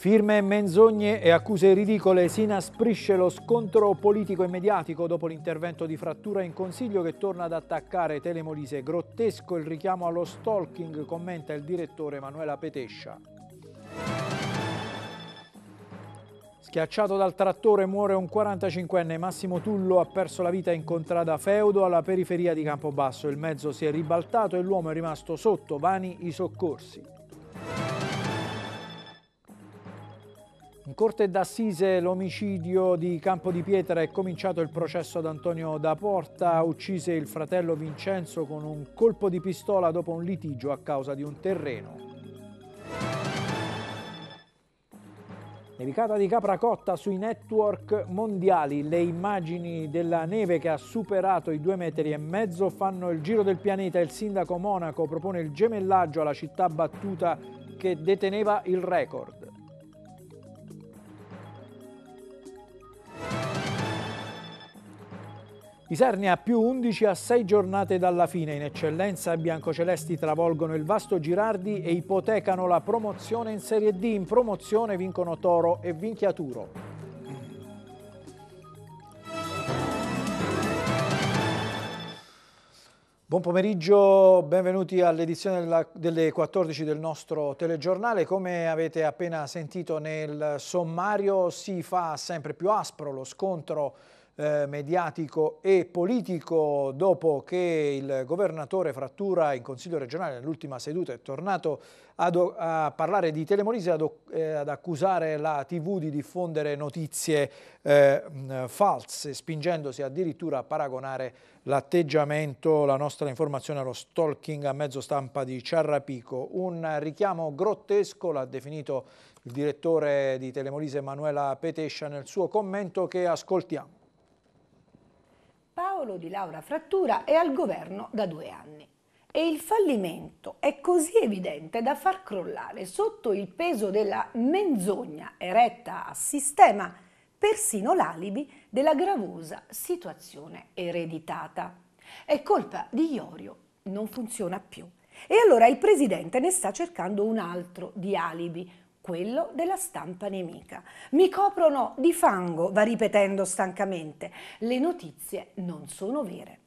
Firme menzogne e accuse ridicole si inasprisce lo scontro politico e mediatico dopo l'intervento di frattura in consiglio che torna ad attaccare Telemolise. Grottesco il richiamo allo stalking, commenta il direttore Manuela Petescia. Schiacciato dal trattore muore un 45enne, Massimo Tullo ha perso la vita in contrada Feudo alla periferia di Campobasso. Il mezzo si è ribaltato e l'uomo è rimasto sotto, vani i soccorsi. In Corte d'Assise l'omicidio di Campo di Pietra è cominciato il processo ad Antonio da Porta, uccise il fratello Vincenzo con un colpo di pistola dopo un litigio a causa di un terreno. Nevicata di capra cotta sui network mondiali. Le immagini della neve che ha superato i due metri e mezzo fanno il giro del pianeta. Il sindaco Monaco propone il gemellaggio alla città battuta che deteneva il record. I Isernia più 11 a 6 giornate dalla fine. In eccellenza i biancocelesti travolgono il vasto Girardi e ipotecano la promozione in Serie D. In promozione vincono Toro e Vinchiaturo. Buon pomeriggio, benvenuti all'edizione delle 14 del nostro telegiornale. Come avete appena sentito nel sommario si fa sempre più aspro lo scontro eh, mediatico e politico dopo che il governatore Frattura in Consiglio regionale nell'ultima seduta è tornato a parlare di Telemonisi, ad, eh, ad, accusare la TV di diffondere notizie eh, false, spingendosi addirittura a paragonare l'atteggiamento, la nostra informazione allo stalking a mezzo stampa di Ciarrapico. Un richiamo grottesco, l'ha definito il direttore di Telemolise Emanuela Petescia nel suo commento che ascoltiamo. Paolo Di Laura Frattura è al governo da due anni e il fallimento è così evidente da far crollare sotto il peso della menzogna eretta a sistema persino l'alibi della gravosa situazione ereditata. È colpa di Iorio, non funziona più. E allora il presidente ne sta cercando un altro di alibi, quello della stampa nemica. Mi coprono di fango, va ripetendo stancamente. Le notizie non sono vere.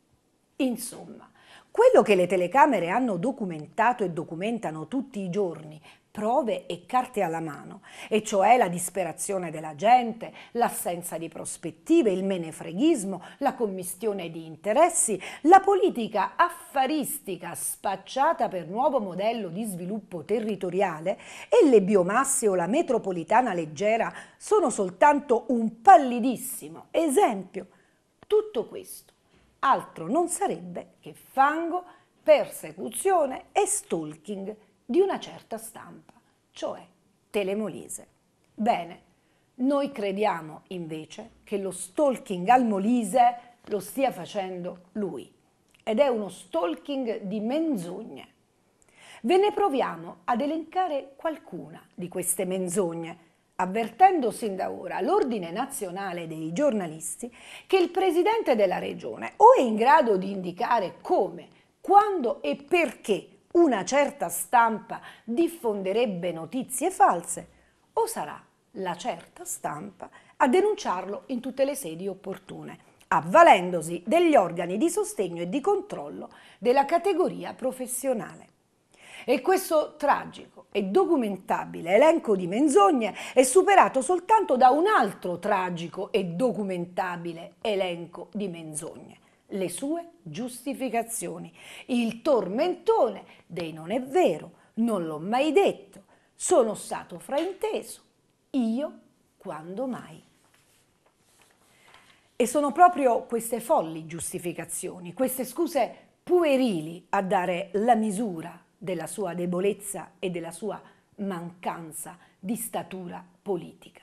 Insomma, quello che le telecamere hanno documentato e documentano tutti i giorni prove e carte alla mano, e cioè la disperazione della gente, l'assenza di prospettive, il menefreghismo, la commistione di interessi, la politica affaristica spacciata per nuovo modello di sviluppo territoriale e le biomasse o la metropolitana leggera sono soltanto un pallidissimo esempio. Tutto questo altro non sarebbe che fango, persecuzione e stalking di una certa stampa, cioè telemolise. Bene, noi crediamo invece che lo stalking al Molise lo stia facendo lui ed è uno stalking di menzogne. Ve ne proviamo ad elencare qualcuna di queste menzogne, avvertendo sin da ora l'Ordine Nazionale dei Giornalisti che il Presidente della Regione o è in grado di indicare come, quando e perché una certa stampa diffonderebbe notizie false o sarà la certa stampa a denunciarlo in tutte le sedi opportune, avvalendosi degli organi di sostegno e di controllo della categoria professionale. E questo tragico e documentabile elenco di menzogne è superato soltanto da un altro tragico e documentabile elenco di menzogne, le sue giustificazioni. Il tormentone dei non è vero, non l'ho mai detto, sono stato frainteso, io quando mai. E sono proprio queste folli giustificazioni, queste scuse puerili a dare la misura della sua debolezza e della sua mancanza di statura politica.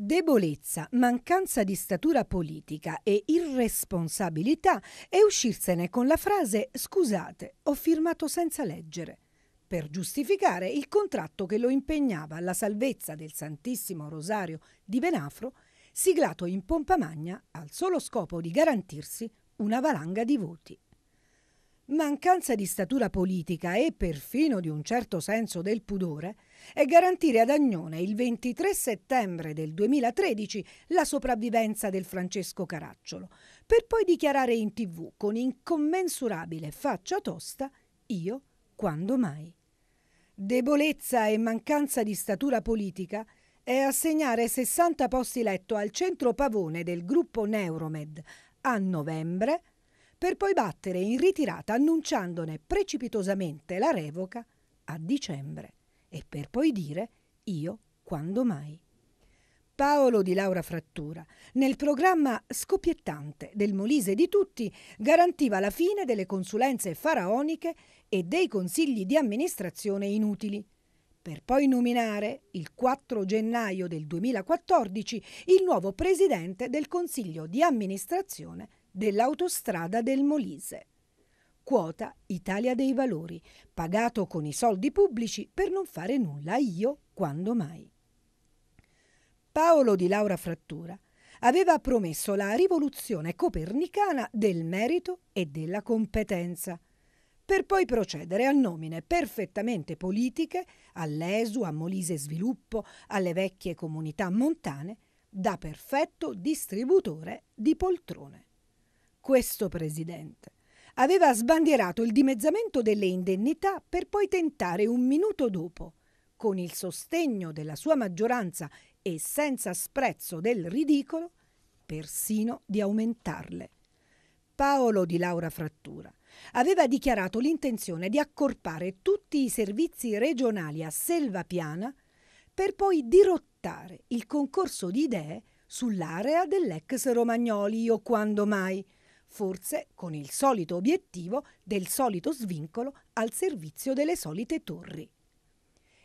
Debolezza, mancanza di statura politica e irresponsabilità e uscirsene con la frase scusate, ho firmato senza leggere, per giustificare il contratto che lo impegnava alla salvezza del Santissimo Rosario di Benafro, siglato in pompa magna al solo scopo di garantirsi una valanga di voti. Mancanza di statura politica e perfino di un certo senso del pudore e garantire ad Agnone il 23 settembre del 2013 la sopravvivenza del Francesco Caracciolo, per poi dichiarare in tv con incommensurabile faccia tosta io quando mai. Debolezza e mancanza di statura politica è assegnare 60 posti letto al centro pavone del gruppo Neuromed a novembre per poi battere in ritirata annunciandone precipitosamente la revoca a dicembre e per poi dire io quando mai. Paolo di Laura Frattura, nel programma scoppiettante del Molise di tutti, garantiva la fine delle consulenze faraoniche e dei consigli di amministrazione inutili, per poi nominare il 4 gennaio del 2014 il nuovo presidente del Consiglio di amministrazione dell'autostrada del Molise quota Italia dei Valori, pagato con i soldi pubblici per non fare nulla io quando mai. Paolo di Laura Frattura aveva promesso la rivoluzione copernicana del merito e della competenza, per poi procedere a nomine perfettamente politiche all'ESU, a Molise Sviluppo, alle vecchie comunità montane, da perfetto distributore di poltrone. Questo presidente aveva sbandierato il dimezzamento delle indennità per poi tentare un minuto dopo, con il sostegno della sua maggioranza e senza sprezzo del ridicolo, persino di aumentarle. Paolo di Laura Frattura aveva dichiarato l'intenzione di accorpare tutti i servizi regionali a Selva Piana per poi dirottare il concorso di idee sull'area dell'ex Romagnoli o quando mai – forse con il solito obiettivo del solito svincolo al servizio delle solite torri.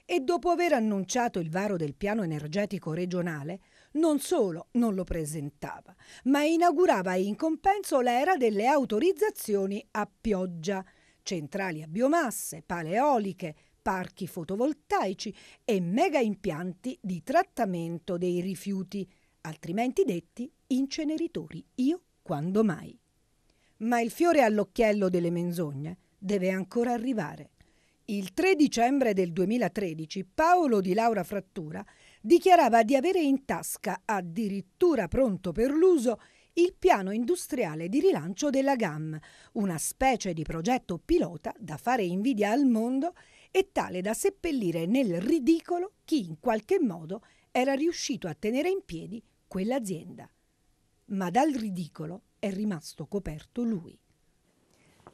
E dopo aver annunciato il varo del piano energetico regionale, non solo non lo presentava, ma inaugurava in compenso l'era delle autorizzazioni a pioggia, centrali a biomasse, pale eoliche, parchi fotovoltaici e mega impianti di trattamento dei rifiuti, altrimenti detti inceneritori. Io quando mai? Ma il fiore all'occhiello delle menzogne deve ancora arrivare. Il 3 dicembre del 2013 Paolo di Laura Frattura dichiarava di avere in tasca, addirittura pronto per l'uso, il piano industriale di rilancio della GAM, una specie di progetto pilota da fare invidia al mondo e tale da seppellire nel ridicolo chi in qualche modo era riuscito a tenere in piedi quell'azienda. Ma dal ridicolo è rimasto coperto lui.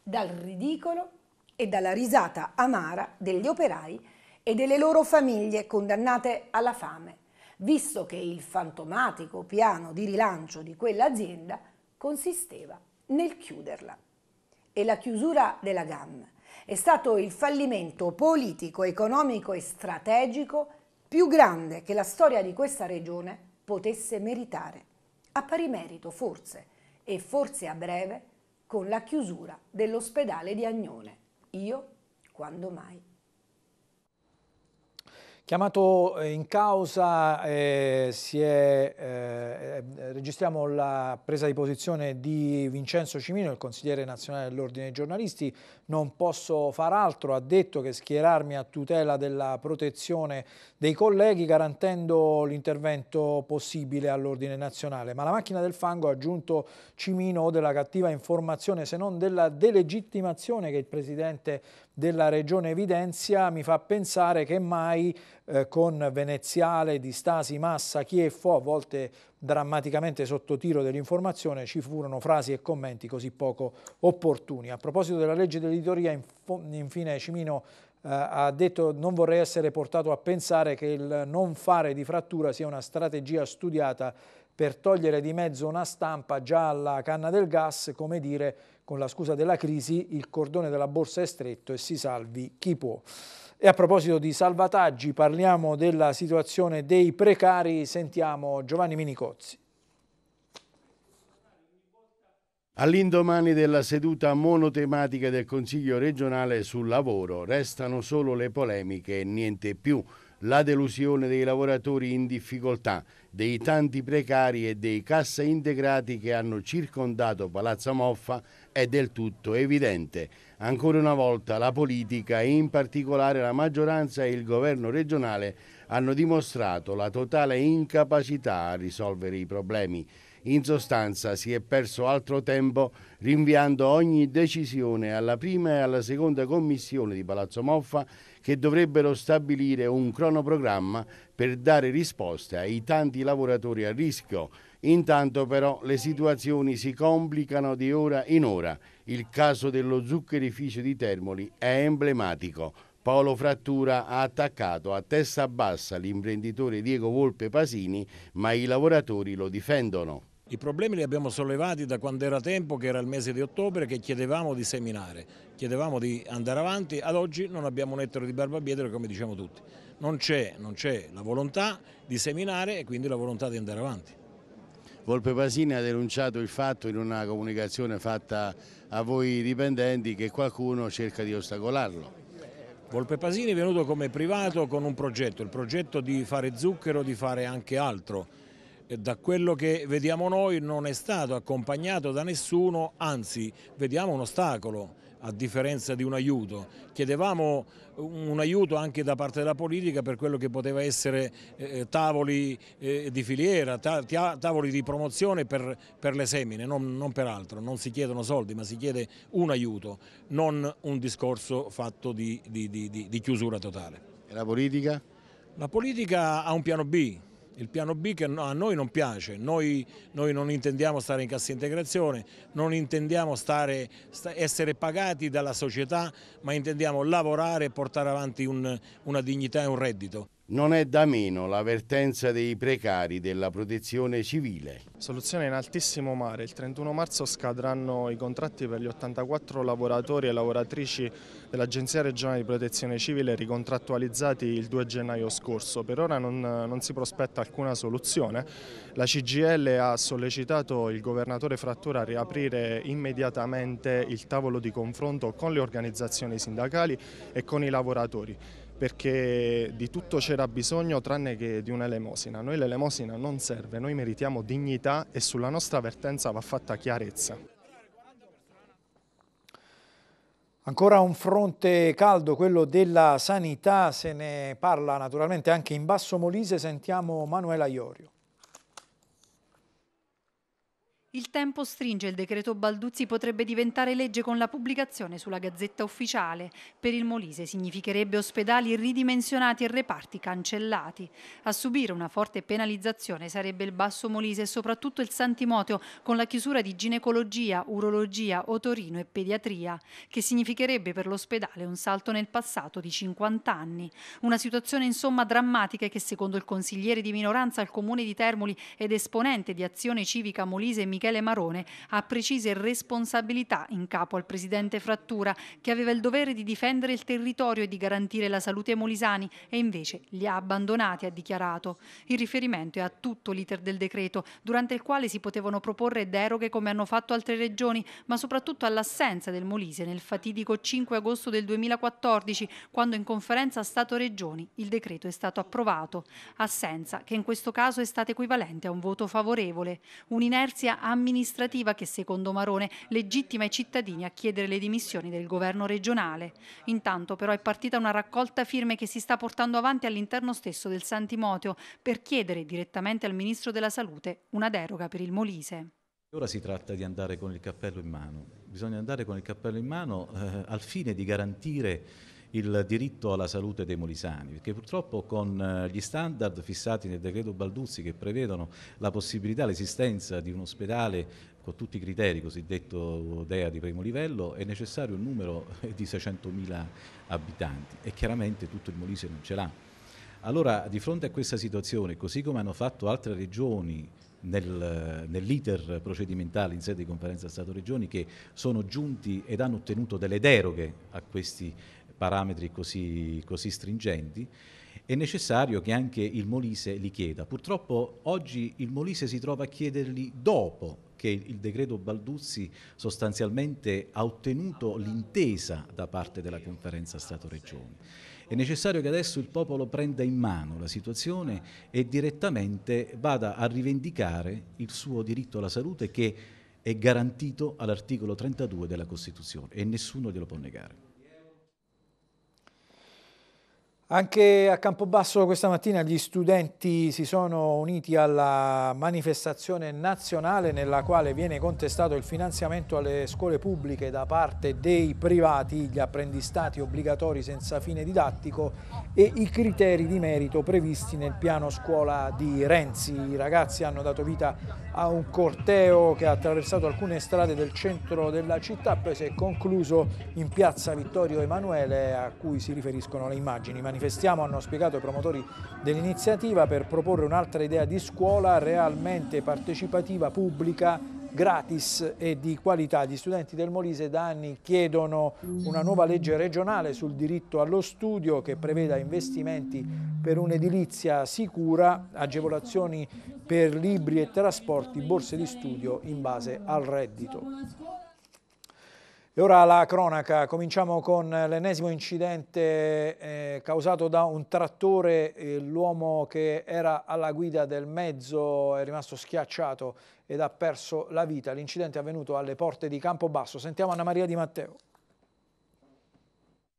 Dal ridicolo e dalla risata amara degli operai e delle loro famiglie condannate alla fame, visto che il fantomatico piano di rilancio di quell'azienda consisteva nel chiuderla. E la chiusura della GAM è stato il fallimento politico, economico e strategico più grande che la storia di questa regione potesse meritare, a pari merito forse e forse a breve con la chiusura dell'ospedale di Agnone. Io quando mai? Chiamato eh, in causa, eh, è, eh, eh, registriamo la presa di posizione di Vincenzo Cimino, il consigliere nazionale dell'Ordine dei giornalisti. Non posso far altro, ha detto che schierarmi a tutela della protezione dei colleghi garantendo l'intervento possibile all'Ordine nazionale. Ma la macchina del fango, ha aggiunto Cimino, della cattiva informazione se non della delegittimazione che il Presidente della Regione Evidenzia mi fa pensare che mai eh, con Veneziale, Distasi, Massa, Chieffo, a volte drammaticamente sotto tiro dell'informazione, ci furono frasi e commenti così poco opportuni. A proposito della legge dell'editoria, infine Cimino Uh, ha detto non vorrei essere portato a pensare che il non fare di frattura sia una strategia studiata per togliere di mezzo una stampa già alla canna del gas, come dire, con la scusa della crisi, il cordone della borsa è stretto e si salvi chi può. E a proposito di salvataggi, parliamo della situazione dei precari, sentiamo Giovanni Minicozzi. All'indomani della seduta monotematica del Consiglio regionale sul lavoro restano solo le polemiche e niente più la delusione dei lavoratori in difficoltà, dei tanti precari e dei cassa integrati che hanno circondato Palazzo Moffa è del tutto evidente. Ancora una volta la politica e in particolare la maggioranza e il governo regionale hanno dimostrato la totale incapacità a risolvere i problemi. In sostanza si è perso altro tempo rinviando ogni decisione alla prima e alla seconda commissione di Palazzo Moffa che dovrebbero stabilire un cronoprogramma per dare risposte ai tanti lavoratori a rischio. Intanto però le situazioni si complicano di ora in ora. Il caso dello zuccherificio di Termoli è emblematico. Paolo Frattura ha attaccato a testa bassa l'imprenditore Diego Volpe Pasini, ma i lavoratori lo difendono. I problemi li abbiamo sollevati da quando era tempo, che era il mese di ottobre, che chiedevamo di seminare, chiedevamo di andare avanti, ad oggi non abbiamo un ettaro di barbabietole come diciamo tutti. Non c'è la volontà di seminare e quindi la volontà di andare avanti. Volpe Pasini ha denunciato il fatto in una comunicazione fatta a voi dipendenti che qualcuno cerca di ostacolarlo. Volpe Pasini è venuto come privato con un progetto, il progetto di fare zucchero, di fare anche altro da quello che vediamo noi non è stato accompagnato da nessuno, anzi vediamo un ostacolo a differenza di un aiuto. Chiedevamo un aiuto anche da parte della politica per quello che poteva essere eh, eh tavoli eh, di filiera, ta tavoli di promozione per, per le semine, non, non, per altro, non si chiedono soldi ma si chiede un aiuto, non un discorso fatto di, di, di, di chiusura totale. E la politica? La politica ha un piano B, il piano B che a noi non piace, noi, noi non intendiamo stare in cassa integrazione, non intendiamo stare, essere pagati dalla società, ma intendiamo lavorare e portare avanti un, una dignità e un reddito. Non è da meno l'avvertenza dei precari della protezione civile. Soluzione in altissimo mare. Il 31 marzo scadranno i contratti per gli 84 lavoratori e lavoratrici dell'Agenzia regionale di protezione civile ricontrattualizzati il 2 gennaio scorso. Per ora non, non si prospetta alcuna soluzione. La CGL ha sollecitato il governatore Frattura a riaprire immediatamente il tavolo di confronto con le organizzazioni sindacali e con i lavoratori perché di tutto c'era bisogno tranne che di un'elemosina. Noi l'elemosina non serve, noi meritiamo dignità e sulla nostra vertenza va fatta chiarezza. Ancora un fronte caldo, quello della sanità, se ne parla naturalmente anche in Basso Molise, sentiamo Manuela Iorio. Il tempo stringe, il decreto Balduzzi potrebbe diventare legge con la pubblicazione sulla Gazzetta Ufficiale. Per il Molise significherebbe ospedali ridimensionati e reparti cancellati. A subire una forte penalizzazione sarebbe il Basso Molise e soprattutto il Santimoteo con la chiusura di ginecologia, urologia, otorino e pediatria, che significherebbe per l'ospedale un salto nel passato di 50 anni. Una situazione insomma drammatica che secondo il consigliere di minoranza al Comune di Termoli ed esponente di Azione Civica Molise Michele Michele Marone ha precise responsabilità in capo al presidente Frattura, che aveva il dovere di difendere il territorio e di garantire la salute ai molisani e invece li ha abbandonati, ha dichiarato. Il riferimento è a tutto l'iter del decreto, durante il quale si potevano proporre deroghe come hanno fatto altre regioni, ma soprattutto all'assenza del Molise nel fatidico 5 agosto del 2014, quando in conferenza Stato-Regioni il decreto è stato approvato. Assenza che in questo caso è stata equivalente a un voto favorevole. Un'inerzia amministrativa che secondo Marone legittima i cittadini a chiedere le dimissioni del governo regionale. Intanto però è partita una raccolta firme che si sta portando avanti all'interno stesso del Santimoteo per chiedere direttamente al Ministro della Salute una deroga per il Molise. Ora si tratta di andare con il cappello in mano, bisogna andare con il cappello in mano eh, al fine di garantire il diritto alla salute dei molisani, perché purtroppo con eh, gli standard fissati nel decreto Balduzzi che prevedono la possibilità, l'esistenza di un ospedale con tutti i criteri, cosiddetto DEA di primo livello, è necessario un numero di 600.000 abitanti e chiaramente tutto il Molise non ce l'ha. Allora, di fronte a questa situazione, così come hanno fatto altre regioni nel, nell'iter procedimentale in sede di conferenza Stato-Regioni che sono giunti ed hanno ottenuto delle deroghe a questi parametri così, così stringenti, è necessario che anche il Molise li chieda. Purtroppo oggi il Molise si trova a chiederli dopo che il decreto Balduzzi sostanzialmente ha ottenuto l'intesa da parte della conferenza stato regione È necessario che adesso il popolo prenda in mano la situazione e direttamente vada a rivendicare il suo diritto alla salute che è garantito all'articolo 32 della Costituzione e nessuno glielo può negare. Anche a Campobasso questa mattina gli studenti si sono uniti alla manifestazione nazionale nella quale viene contestato il finanziamento alle scuole pubbliche da parte dei privati, gli apprendistati obbligatori senza fine didattico e i criteri di merito previsti nel piano scuola di Renzi. I ragazzi hanno dato vita a un corteo che ha attraversato alcune strade del centro della città, poi si è concluso in piazza Vittorio Emanuele a cui si riferiscono le immagini manifestali manifestiamo, hanno spiegato i promotori dell'iniziativa, per proporre un'altra idea di scuola realmente partecipativa, pubblica, gratis e di qualità. Gli studenti del Molise da anni chiedono una nuova legge regionale sul diritto allo studio che preveda investimenti per un'edilizia sicura, agevolazioni per libri e trasporti, borse di studio in base al reddito. E ora la cronaca, cominciamo con l'ennesimo incidente eh, causato da un trattore, eh, l'uomo che era alla guida del mezzo è rimasto schiacciato ed ha perso la vita. L'incidente è avvenuto alle porte di Campobasso, sentiamo Anna Maria Di Matteo.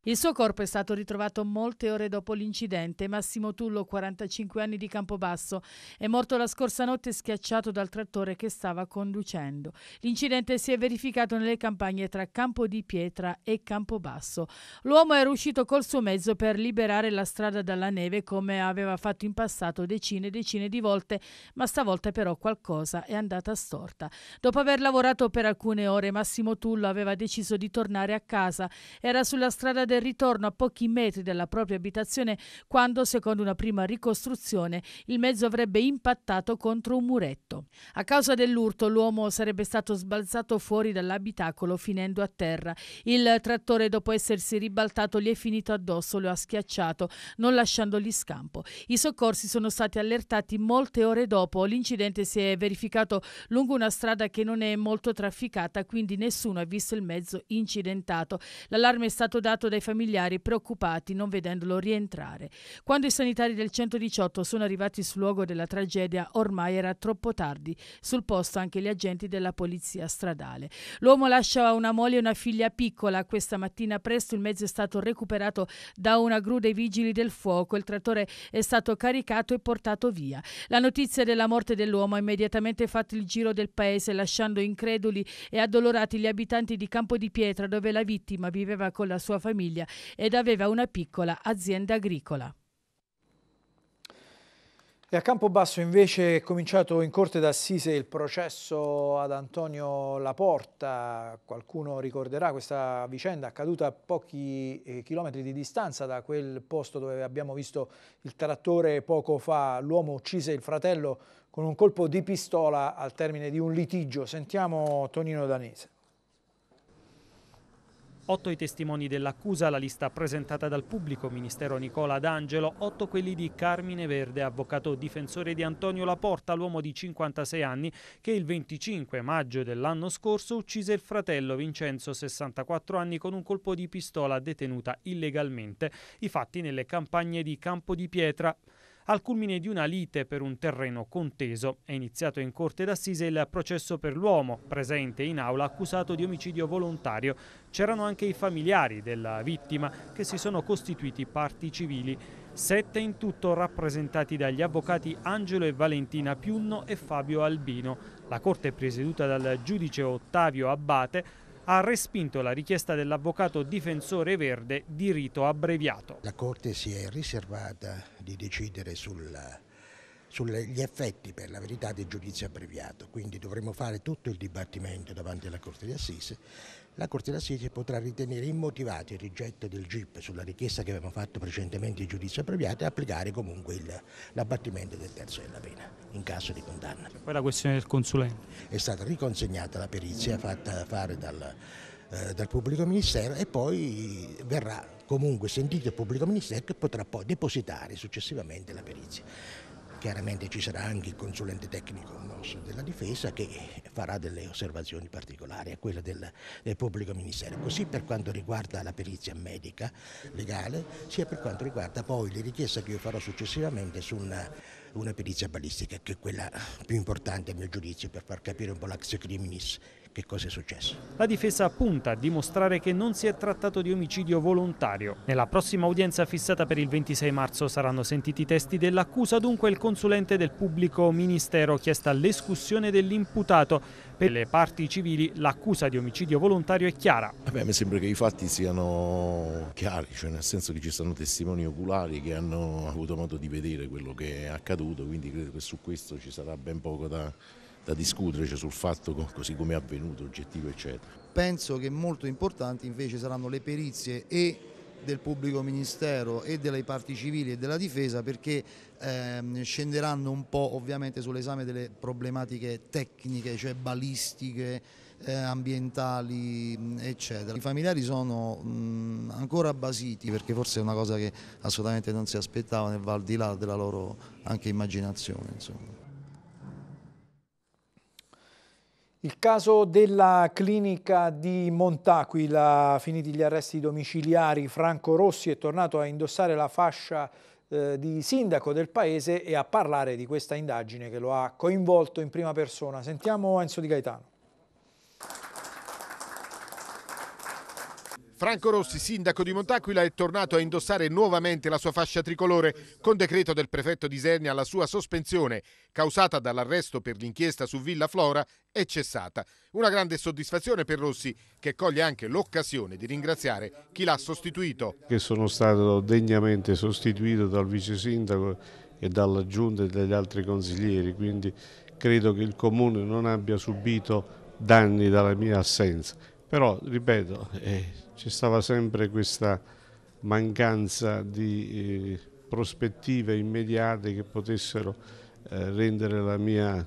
Il suo corpo è stato ritrovato molte ore dopo l'incidente. Massimo Tullo, 45 anni di Campobasso, è morto la scorsa notte schiacciato dal trattore che stava conducendo. L'incidente si è verificato nelle campagne tra Campo di Pietra e Campobasso. L'uomo era uscito col suo mezzo per liberare la strada dalla neve come aveva fatto in passato decine e decine di volte, ma stavolta però qualcosa è andata storta. Dopo aver lavorato per alcune ore, Massimo Tullo aveva deciso di tornare a casa. Era sulla strada del ritorno a pochi metri dalla propria abitazione quando, secondo una prima ricostruzione, il mezzo avrebbe impattato contro un muretto. A causa dell'urto l'uomo sarebbe stato sbalzato fuori dall'abitacolo finendo a terra. Il trattore dopo essersi ribaltato gli è finito addosso, lo ha schiacciato, non lasciandogli scampo. I soccorsi sono stati allertati molte ore dopo. L'incidente si è verificato lungo una strada che non è molto trafficata, quindi nessuno ha visto il mezzo incidentato. L'allarme è stato dato dai dai familiari preoccupati non vedendolo rientrare. Quando i sanitari del 118 sono arrivati sul luogo della tragedia, ormai era troppo tardi. Sul posto anche gli agenti della polizia stradale. L'uomo lascia una moglie e una figlia piccola. Questa mattina presto il mezzo è stato recuperato da una gru dei vigili del fuoco. Il trattore è stato caricato e portato via. La notizia della morte dell'uomo ha immediatamente fatto il giro del paese, lasciando increduli e addolorati gli abitanti di Campo di Pietra, dove la vittima viveva con la sua famiglia Sicilia ed aveva una piccola azienda agricola. E a Campobasso invece è cominciato in corte d'assise il processo ad Antonio Laporta, qualcuno ricorderà questa vicenda accaduta a pochi eh, chilometri di distanza da quel posto dove abbiamo visto il trattore poco fa, l'uomo uccise il fratello con un colpo di pistola al termine di un litigio. Sentiamo Tonino Danese. Otto i testimoni dell'accusa, la lista presentata dal pubblico ministero Nicola D'Angelo, otto quelli di Carmine Verde, avvocato difensore di Antonio Laporta, l'uomo di 56 anni, che il 25 maggio dell'anno scorso uccise il fratello Vincenzo, 64 anni, con un colpo di pistola detenuta illegalmente. I fatti nelle campagne di Campo di Pietra. Al culmine di una lite per un terreno conteso è iniziato in corte d'assise il processo per l'uomo, presente in aula accusato di omicidio volontario. C'erano anche i familiari della vittima che si sono costituiti parti civili. Sette in tutto rappresentati dagli avvocati Angelo e Valentina Piunno e Fabio Albino. La corte presieduta dal giudice Ottavio Abbate ha respinto la richiesta dell'avvocato difensore verde di rito abbreviato. La Corte si è riservata di decidere sulla sugli effetti per la verità del giudizio abbreviato, quindi dovremo fare tutto il dibattimento davanti alla Corte di Assise. La Corte di Assise potrà ritenere immotivato il rigetto del GIP sulla richiesta che abbiamo fatto precedentemente di giudizio abbreviato e applicare comunque l'abbattimento del terzo della pena in caso di condanna. E poi la questione del consulente. È stata riconsegnata la perizia fatta fare dal, eh, dal pubblico ministero e poi verrà comunque sentito il pubblico ministero che potrà poi depositare successivamente la perizia. Chiaramente ci sarà anche il consulente tecnico nostro della difesa che farà delle osservazioni particolari a quella del, del pubblico ministero, così per quanto riguarda la perizia medica legale, sia per quanto riguarda poi le richieste che io farò successivamente su una, una perizia balistica, che è quella più importante a mio giudizio per far capire un po' l'axe criminis che cosa è successo. La difesa punta a dimostrare che non si è trattato di omicidio volontario. Nella prossima udienza fissata per il 26 marzo saranno sentiti i testi dell'accusa, dunque il consulente del pubblico ministero chiesta l'escussione dell'imputato. Per le parti civili l'accusa di omicidio volontario è chiara. Beh, mi sembra che i fatti siano chiari, cioè nel senso che ci sono testimoni oculari che hanno avuto modo di vedere quello che è accaduto, quindi credo che su questo ci sarà ben poco da da discutere cioè, sul fatto così come è avvenuto, oggettivo eccetera. Penso che molto importanti invece saranno le perizie e del pubblico ministero e delle parti civili e della difesa perché ehm, scenderanno un po' ovviamente sull'esame delle problematiche tecniche, cioè balistiche, eh, ambientali eccetera. I familiari sono mh, ancora basiti perché forse è una cosa che assolutamente non si aspettavano e va al di là della loro anche immaginazione. Insomma. Il caso della clinica di Montaquila, finiti gli arresti domiciliari, Franco Rossi è tornato a indossare la fascia eh, di sindaco del paese e a parlare di questa indagine che lo ha coinvolto in prima persona. Sentiamo Enzo Di Gaetano. Franco Rossi, sindaco di Montaquila, è tornato a indossare nuovamente la sua fascia tricolore con decreto del prefetto di Isernia la sua sospensione, causata dall'arresto per l'inchiesta su Villa Flora, è cessata. Una grande soddisfazione per Rossi che coglie anche l'occasione di ringraziare chi l'ha sostituito. Che sono stato degnamente sostituito dal vice sindaco e dalla giunta e dagli altri consiglieri, quindi credo che il comune non abbia subito danni dalla mia assenza. Però, ripeto, eh, ci stava sempre questa mancanza di eh, prospettive immediate che potessero eh, rendere la mia,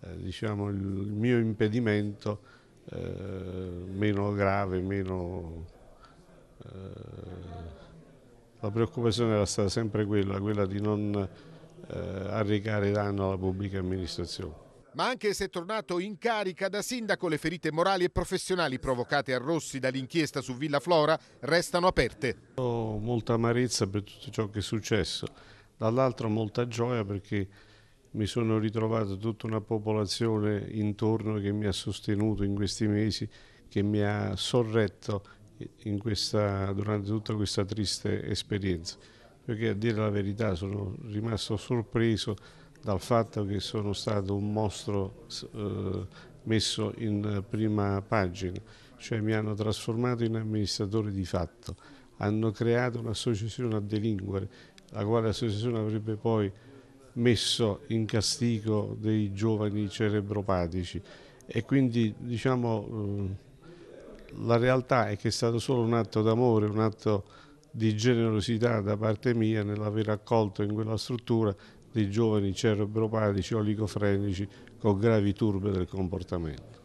eh, diciamo, il, il, mio impedimento eh, meno grave, meno... Eh, la preoccupazione era stata sempre quella, quella di non arrecare danno alla pubblica amministrazione. Ma anche se tornato in carica da sindaco, le ferite morali e professionali provocate a Rossi dall'inchiesta su Villa Flora restano aperte. Ho molta amarezza per tutto ciò che è successo, dall'altro molta gioia perché mi sono ritrovato tutta una popolazione intorno che mi ha sostenuto in questi mesi, che mi ha sorretto questa, durante tutta questa triste esperienza. Perché a dire la verità sono rimasto sorpreso dal fatto che sono stato un mostro eh, messo in prima pagina, cioè mi hanno trasformato in amministratore di fatto, hanno creato un'associazione a delinquere, la quale associazione avrebbe poi messo in castigo dei giovani cerebropatici e quindi diciamo eh, la realtà è che è stato solo un atto d'amore, un atto di generosità da parte mia nell'aver accolto in quella struttura dei giovani cerebropatici oligofrenici con gravi turbe del comportamento.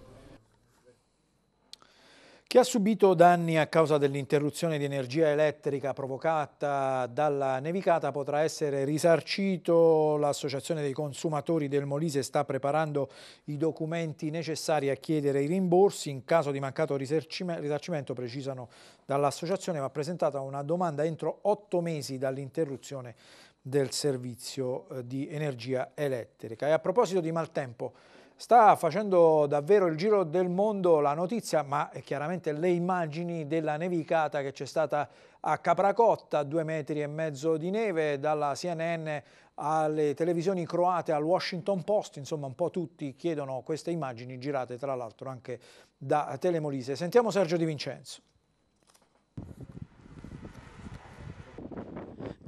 Chi ha subito danni a causa dell'interruzione di energia elettrica provocata dalla nevicata potrà essere risarcito. L'Associazione dei consumatori del Molise sta preparando i documenti necessari a chiedere i rimborsi. In caso di mancato risarcimento, precisano dall'Associazione, va presentata una domanda entro otto mesi dall'interruzione del servizio eh, di energia elettrica. E a proposito di maltempo, sta facendo davvero il giro del mondo la notizia, ma chiaramente le immagini della nevicata che c'è stata a Capracotta, due metri e mezzo di neve, dalla CNN alle televisioni croate, al Washington Post, insomma un po' tutti chiedono queste immagini girate tra l'altro anche da Telemolise. Sentiamo Sergio Di Vincenzo.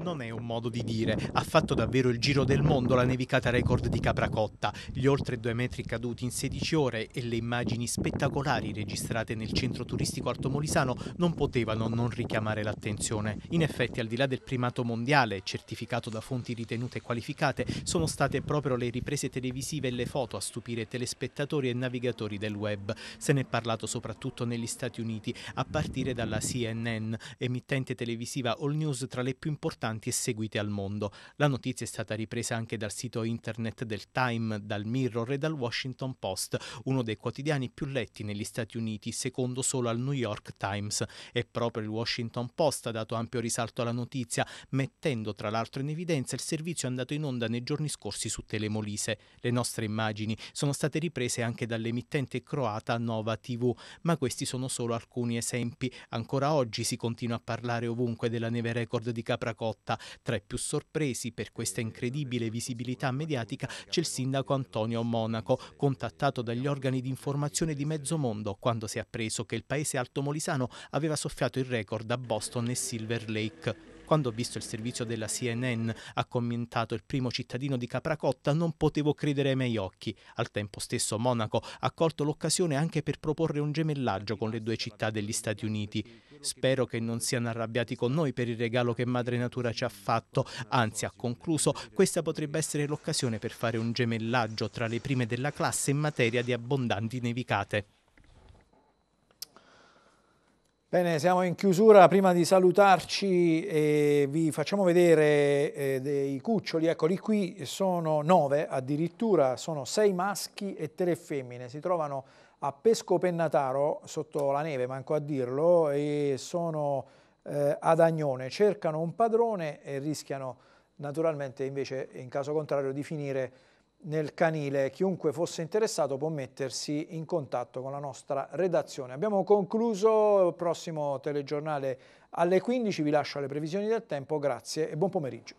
Non è un modo di dire, ha fatto davvero il giro del mondo la nevicata record di Capracotta, gli oltre due metri caduti in 16 ore e le immagini spettacolari registrate nel centro turistico altomolisano non potevano non richiamare l'attenzione. In effetti, al di là del primato mondiale, certificato da fonti ritenute qualificate, sono state proprio le riprese televisive e le foto a stupire telespettatori e navigatori del web. Se ne è parlato soprattutto negli Stati Uniti, a partire dalla CNN, emittente televisiva All News tra le più importanti importanti e seguite al mondo. La notizia è stata ripresa anche dal sito internet del Time, dal Mirror e dal Washington Post, uno dei quotidiani più letti negli Stati Uniti, secondo solo al New York Times. E proprio il Washington Post ha dato ampio risalto alla notizia, mettendo tra l'altro in evidenza il servizio andato in onda nei giorni scorsi su Telemolise. Le nostre immagini sono state riprese anche dall'emittente croata Nova TV, ma questi sono solo alcuni esempi. Ancora oggi si continua a parlare ovunque della neve record di Capracotta lotta. Tra i più sorpresi per questa incredibile visibilità mediatica c'è il sindaco Antonio Monaco, contattato dagli organi di informazione di mezzo mondo quando si è appreso che il paese altomolisano aveva soffiato il record a Boston e Silver Lake. Quando ho visto il servizio della CNN, ha commentato il primo cittadino di Capracotta, non potevo credere ai miei occhi. Al tempo stesso Monaco ha colto l'occasione anche per proporre un gemellaggio con le due città degli Stati Uniti. Spero che non siano arrabbiati con noi per il regalo che Madre Natura ci ha fatto, anzi ha concluso, questa potrebbe essere l'occasione per fare un gemellaggio tra le prime della classe in materia di abbondanti nevicate. Bene, siamo in chiusura, prima di salutarci eh, vi facciamo vedere eh, dei cuccioli, eccoli qui, sono nove addirittura, sono sei maschi e tre femmine, si trovano a Pesco Pennataro, sotto la neve, manco a dirlo, e sono eh, ad Agnone, cercano un padrone e rischiano naturalmente invece in caso contrario di finire nel canile. Chiunque fosse interessato può mettersi in contatto con la nostra redazione. Abbiamo concluso il prossimo telegiornale alle 15. Vi lascio alle previsioni del tempo. Grazie e buon pomeriggio.